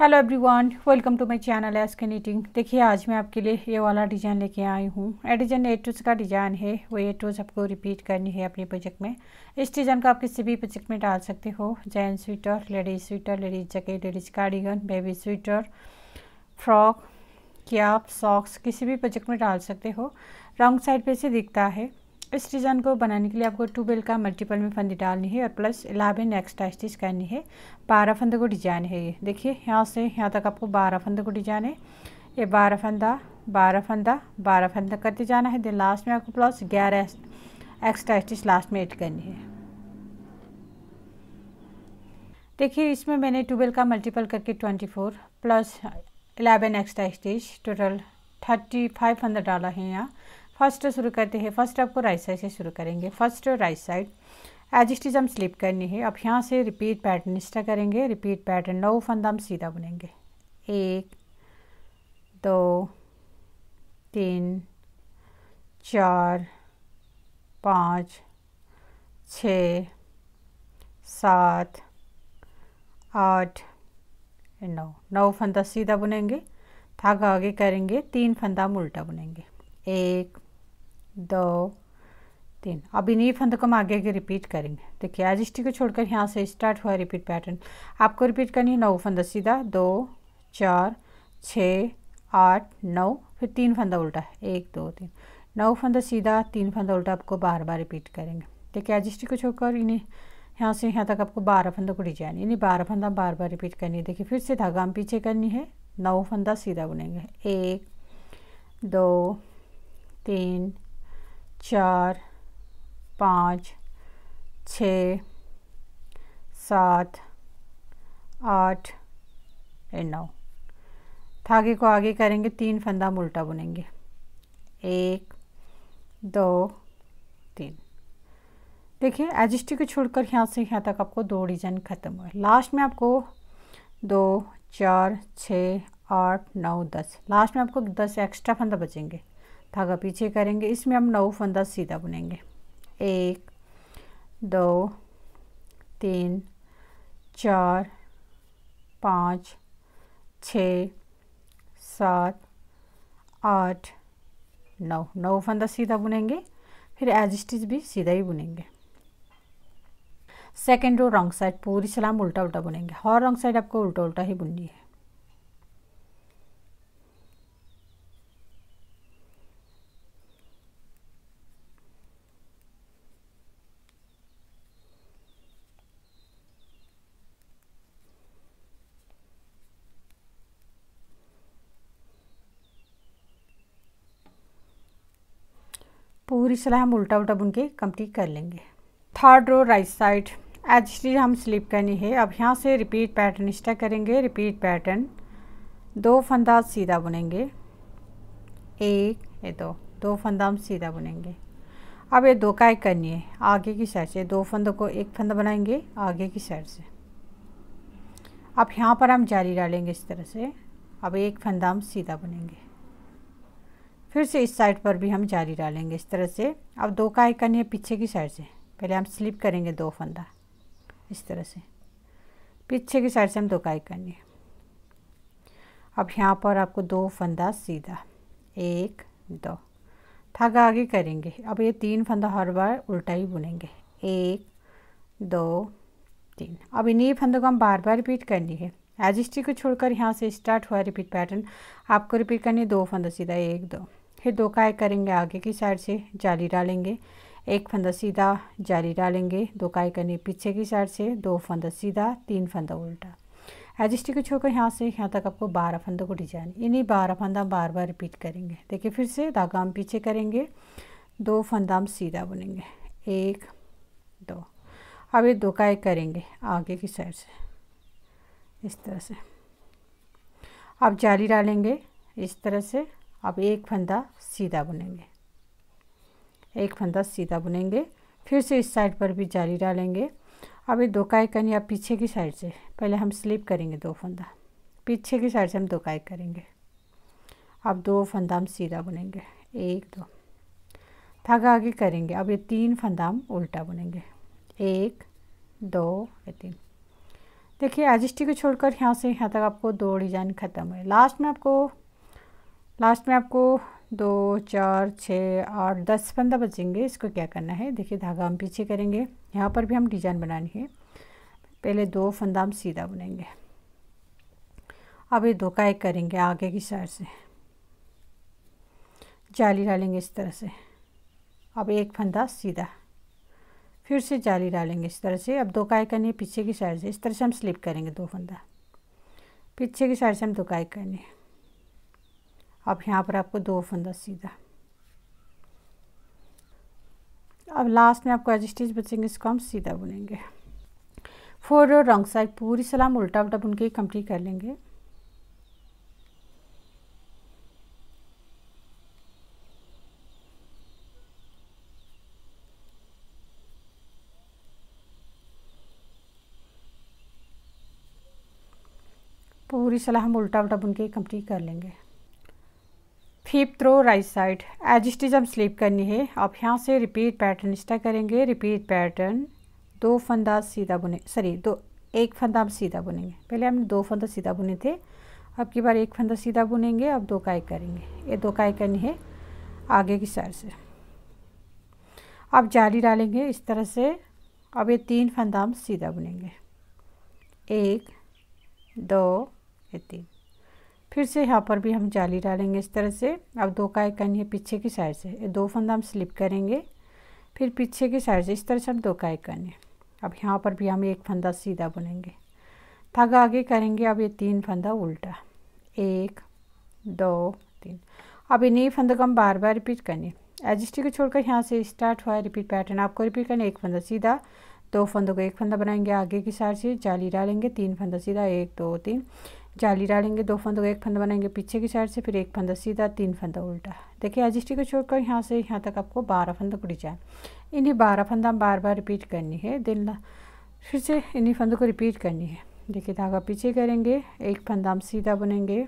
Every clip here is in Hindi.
hello everyone welcome to my channel S K knitting देखिए आज मैं आपके लिए ये वाला डिज़ाइन लेके आई हूँ एडिजन एटोज का डिज़ाइन है वो एटोज आपको रिपीट करनी है अपने प्रोजेक्ट में इस डिज़ाइन को आप किसी भी प्रोजेक्ट में डाल सकते हो gents sweater ladies sweater ladies jacket ladies cardigan baby sweater frock क्या सॉक्स किसी भी प्रोजेक्ट में डाल सकते हो रॉन्ग साइड पर से दिखता है इस डिज़ाइन को बनाने के लिए आपको टू बेल का मल्टीपल में फंदी डालनी है और प्लस इलेवन एक्स्ट्रा स्टिच करनी है बारह फंदे को डिजाइन है ये देखिए यहाँ से यहाँ तक आपको बारह फंदे को डिजाइन है ये बारह फंदा बारह फंदा बारह फंदा करते जाना है दे लास्ट में आपको प्लस ग्यारह एक्स्ट्रा स्टिच लास्ट में एड करनी है देखिए इसमें मैंने ट्वेल्व का मल्टीपल करके twenty four plus eleven extra stitch total thirty five फंदा डाला है यहाँ फर्स्ट शुरू करते हैं फर्स्ट आपको राइट साइड से शुरू करेंगे फर्स्ट राइट साइड एज हम स्लिप करनी है अब यहाँ से रिपीट पैटर्न इस्टा करेंगे रिपीट पैटर्न नौ फंदा हम सीधा बुनेंगे एक दो तीन चार पाँच छ सात आठ नौ नौ फंदा सीधा बुनेंगे धागा आगे करेंगे तीन फंदा हम उल्टा बुनेंगे एक दो तीन अब इन्हीं फंदों को हम आगे आगे रिपीट करेंगे देखिए आज इस्टी को छोड़कर यहाँ से स्टार्ट हुआ रिपीट पैटर्न आपको रिपीट करनी है नौ फंदा सीधा दो चार छ आठ नौ फिर तीन फंदा उल्टा एक दो तीन नौ फंदा सीधा तीन फंदा उल्टा आपको बार बार रिपीट करेंगे देखिए आज इस्टी को छोड़कर इन्हें यहाँ से यहाँ तक आपको बारह फंदा को डिजाइन यानी बारह फंदा बार बार रिपीट करनी है देखिए फिर से धागा हम पीछे करनी है नौ फंदा सीधा बुनेंगे एक दो तीन चार पाँच छ सात आठ एंड नौ धागे को आगे करेंगे तीन फंदा हम उल्टा बुनेंगे एक दो तीन देखिए एजिस्टी को छोड़कर यहाँ से यहाँ तक आपको दो डिजाइन ख़त्म हुए लास्ट में आपको दो चार छः आठ नौ दस लास्ट में आपको दस एक्स्ट्रा फंदा बचेंगे धागा पीछे करेंगे इसमें हम नौ फंदा सीधा बुनेंगे एक दो तीन चार पाँच छ सात आठ नौ नौ फंदा सीधा बुनेंगे फिर एज स्टिच भी सीधा ही बुनेंगे सेकेंड रो रॉन्ग साइड पूरी सलाम उल्टा उल्टा बुनेंगे हर रॉन्ग साइड आपको उल्टा उल्टा ही बुननी है पूरी सिलाई हम उल्टा उल्टा बुन के कंप्लीट कर लेंगे third row right side H T हम स्लिप करनी है अब यहाँ से रिपीट पैटर्न स्टक करेंगे रिपीट पैटर्न दो फंदा सीधा बुनेंगे एक ये दो दो फंदा हम सीधा बुनेंगे अब ये दो का एक करनी है आगे की साइड से दो फंदों को एक फंदा बनाएंगे आगे की साइड से अब यहाँ पर हम जाली डालेंगे इस तरह से अब एक फंदा हम सीधा बनेंगे फिर से इस साइड पर भी हम जारी डालेंगे इस तरह से अब दो का आइकन है पीछे की साइड से पहले हम स्लिप करेंगे दो फंदा इस तरह से पीछे की साइड से हम दो का आइकन है अब यहाँ पर आपको दो फंदा सीधा एक दो धागा आगे करेंगे अब ये तीन फंदा हर बार उल्टा ही बुनेंगे एक दो तीन अब इन्हीं फंदों को हम बार बार रिपीट करनी है एजिस्टी को छोड़कर यहाँ से स्टार्ट हुआ रिपीट पैटर्न आपको रिपीट करनी है दो फंदा सीधा एक दो फिर दो काय करेंगे आगे की साइड से जाली डालेंगे एक फंदा सीधा जाली डालेंगे दो काय करनी पीछे की साइड से दो फंदा सीधा तीन फंदा उल्टा एडजस्टी को छोड़कर यहाँ से यहाँ तक आपको बारह फंदों को डिजाइन इन्हीं बारह फंदा बार बार रिपीट करेंगे देखिए फिर से धागा हम पीछे करेंगे दो फंदा हम सीधा बुनेंगे एक दो अब ये दो काय करेंगे आगे की साइड से इस तरह से अब जाली डालेंगे इस तरह से अब एक फंदा सीधा बुनेंगे एक फंदा सीधा बुनेंगे फिर से इस साइड पर भी जारी डालेंगे अब ये दो काय कन पीछे की साइड से पहले हम स्लिप करेंगे दो फंदा पीछे की साइड से हम दो काय करेंगे अब दो फंदा हम सीधा बुनेंगे एक दो धागा आगे करेंगे अब ये तीन फंदा हम उल्टा बुनेंगे एक दो या तीन देखिए एजिस्टी को छोड़कर यहाँ से यहाँ तक आपको दो डिजाइन ख़त्म है लास्ट में आपको लास्ट में आपको दो चार छः आठ दस पंद्रह बचेंगे इसको क्या करना है देखिए धागा हम पीछे करेंगे यहाँ पर भी हम डिजाइन बनानी है पहले दो फंदा हम सीधा बुनेंगे अब ये धोखा एक करेंगे आगे की साइड से जाली डालेंगे इस तरह से अब एक फंदा सीधा फिर से जाली डालेंगे इस तरह से अब दो काय करनी है पीछे की साइड से इस तरह से हम स्लिप करेंगे दो फंदा पीछे की साइड से हम दो काय करनी है अब यहाँ पर आपको दो फंदा सीधा अब लास्ट में आपको एज स्टिच बचेंगे इसको हम सीधा बुनेंगे फोर और रॉन्ग साइड पूरी सलाम उल्टा उल्टा बुन के कंप्लीट कर लेंगे पूरी सलाह हम उल्टा उल्टा बुन के कंप्लीट कर लेंगे फीप थ्रो राइट साइड एज स्टिच हम स्लीप करनी है आप यहाँ से रिपीट पैटर्न स्टा करेंगे रिपीट पैटर्न दो फंदा सीधा बुने सॉरी दो एक फंदा हम सीधा बुनेंगे पहले हमने दो फंदा सीधा बुने थे अब की बार एक फंदा सीधा बुनेंगे अब दो काय करेंगे ये दो काय करनी है आगे की साइड से अब जाली डालेंगे इस तरह से अब ये तीन फंदा हम सीधा बुनेंगे एक दो ये तीन फिर से यहाँ पर भी हम जाली डालेंगे इस तरह से अब दो का एक है पीछे की साइड से दो फंदा हम स्लिप करेंगे फिर पीछे की साइड से इस तरह से हम दो का एक कन्नी अब यहाँ पर भी हम एक फंदा सीधा बुनेंगे थग आगे करेंगे अब ये तीन फंदा उल्टा एक दो तीन अब इन्हीं फंदों को हम बार बार रिपीट करेंगे एजिस्टी को छोड़कर यहाँ से स्टार्ट हुआ है रिपीट पैटर्न आपको रिपीट करना एक फंदा सीधा दो फंदों को एक फंदा बनाएंगे आगे की साइड से जाली डालेंगे तीन फंदा सीधा एक दो तीन जाली डालेंगे दो फंदों का एक फंदा बनाएंगे पीछे की साइड से फिर एक फंदा सीधा तीन फंदा उल्टा देखिए एजिस्टी को छोड़कर यहाँ से यहाँ तक आपको बारह फंदों को डिजाइन इन्हीं बारह फंदा बार बार रिपीट करनी है दिन फिर से इन्हीं फंदों को रिपीट करनी है देखिए धागा पीछे करेंगे एक फंदा हम सीधा बुनेंगे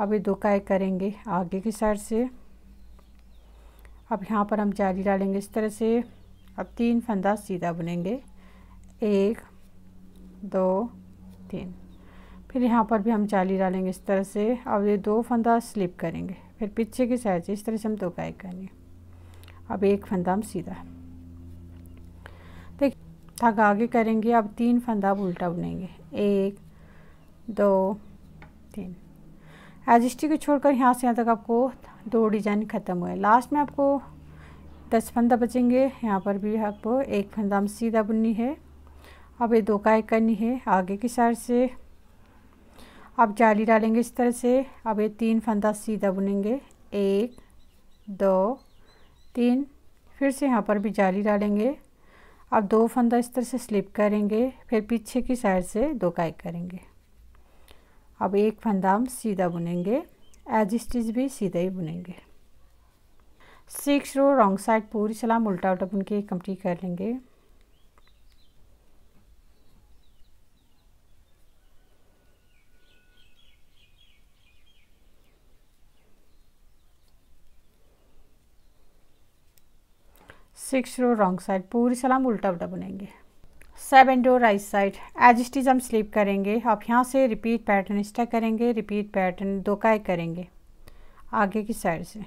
अब ये दो काय करेंगे आगे की साइड से अब यहाँ पर हम जाली डालेंगे इस तरह से अब तीन फंदा सीधा बुनेंगे एक दो तीन फिर यहाँ पर भी हम जाली डालेंगे इस तरह से अब ये दो फंदा स्लिप करेंगे फिर पीछे की साइड से इस तरह से हम दो पैक करेंगे अब एक फंदा हम सीधा देख थक आगे करेंगे अब तीन फंदा अब उल्टा बुनेंगे एक दो तीन एजिस्टी को छोड़कर यहाँ से यहाँ तक आपको दो डिजाइन ख़त्म हुए लास्ट में आपको दस फंदा बचेंगे यहाँ पर भी आपको एक फंदा हम सीधा बुननी है अब ये दो काय करनी है आगे की साइड से अब जाली डालेंगे इस तरह से अब ये तीन फंदा सीधा बुनेंगे एक दो तीन फिर से यहाँ पर भी जाली डालेंगे अब दो फंदा इस तरह से स्लिप करेंगे फिर पीछे की साइड से दो काई करेंगे अब एक फंदा हम सीधा बुनेंगे एज स्टिच भी सीधा ही बुनेंगे सिक्स रो रॉन्ग साइड पूरी सलाम उल्टा उल्टा बुन के कंप्लीट कर लेंगे सिक्स रो रॉन्ग साइड पूरी सलाम उल्टा उल्टा बुनेंगे seven row right side edge it is हम स्लीप करेंगे आप यहाँ से रिपीट पैटर्न इस्टा करेंगे रिपीट पैटर्न दो का एक करेंगे आगे की साइड से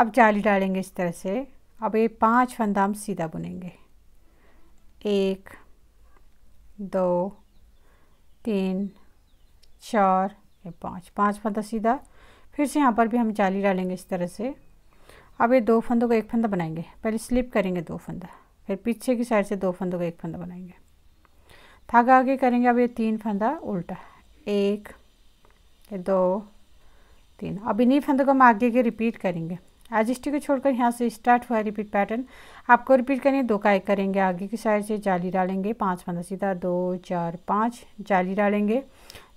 अब जाली डालेंगे इस तरह से अब ये पांच हम सीधा बुनेंगे एक दो तीन चार ये पाँच पाँच फंदा सीधा फिर से यहाँ पर भी हम जाली डालेंगे इस तरह से अब ये दो फंदों को एक फंदा बनाएंगे पहले स्लिप करेंगे दो फंदा फिर पीछे की साइड से दो फंदों को एक फंदा बनाएंगे धागा आगे करेंगे अब ये तीन फंदा उल्टा एक दो तीन अब इन्हीं फंदों को हम आगे के रिपीट करेंगे एजिस्टी को छोड़कर यहाँ से स्टार्ट हुआ रिपीट पैटर्न आपको रिपीट करेंगे दो का एक करेंगे आगे की साइड से जाली डालेंगे पाँच फंदा सीधा दो चार पाँच जाली डालेंगे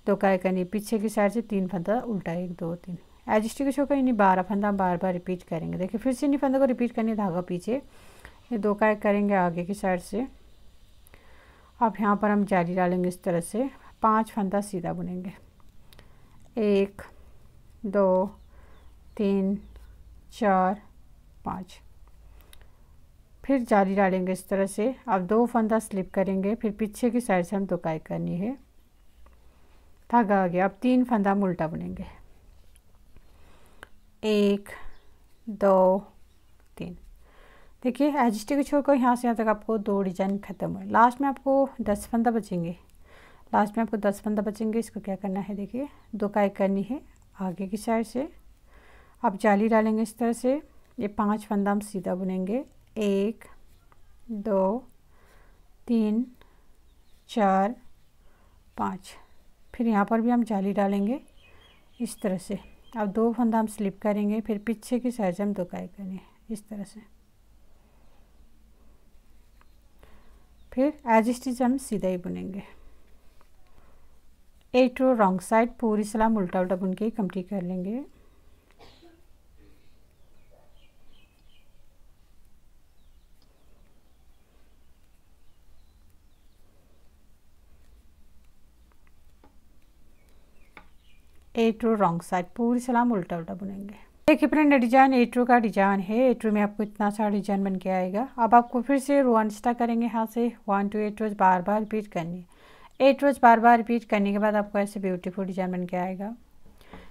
दो का एक करेंगे पीछे की साइड से तीन फंदा उल्टा एक दो तीन एडजस्टिव शो का इन्हीं बारह फंदा बार बार रिपीट करेंगे देखिए फिर से इन्हीं फंदा को रिपीट करनी धागा पीछे ये दो का एक करेंगे आगे की साइड से अब यहाँ पर हम जाली डालेंगे इस तरह से पांच फंदा सीधा बुनेंगे एक दो तीन चार पाँच फिर जाली डालेंगे इस तरह से अब दो फंदा स्लिप करेंगे फिर पीछे की साइड से हम दो दुकाई करनी है धागा आ गया अब तीन फंदा हम उल्टा बुनेंगे एक दो तीन देखिए एजिस्टिक को छोड़कर यहाँ से यहाँ तक आपको दो डिजाइन खत्म हुए लास्ट में आपको दस फंदा बचेंगे लास्ट में आपको दस फंदा बचेंगे इसको क्या करना है देखिए दो काय करनी है आगे की साइड से आप जाली डालेंगे इस तरह से ये पांच फंदा हम सीधा बुनेंगे एक दो तीन चार पाँच फिर यहाँ पर भी हम जाली डालेंगे इस तरह से अब दो फंदा हम स्लिप करेंगे फिर पीछे की साइड से हम दुकाई करेंगे इस तरह से फिर एज स्टिच हम सीधा ही बुनेंगे एट रो रॉन्ग साइड पूरी सलाम उल्टा उल्टा बुन के ही कंप्लीट कर लेंगे ए टू रॉन्ग साइड पूरी सलाम उल्टा उल्टा बुनेंगे देखिए प्रिंट डिजाइन ए टू का डिजाइन है ए टू में आपको इतना सारा डिजाइन बन के आएगा अब आपको फिर से रो अनस्टा करेंगे यहाँ से वन टू एट रोज बार बार रिपीट करनी एट रोज बार बार रिपीट करने के बाद आपको ऐसे ब्यूटीफुल डिजाइन बन के आएगा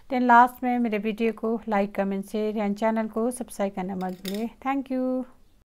देन लास्ट में मेरे वीडियो को like comment share and channel को सब्सक्राइब करना मत भूलिए थैंक यू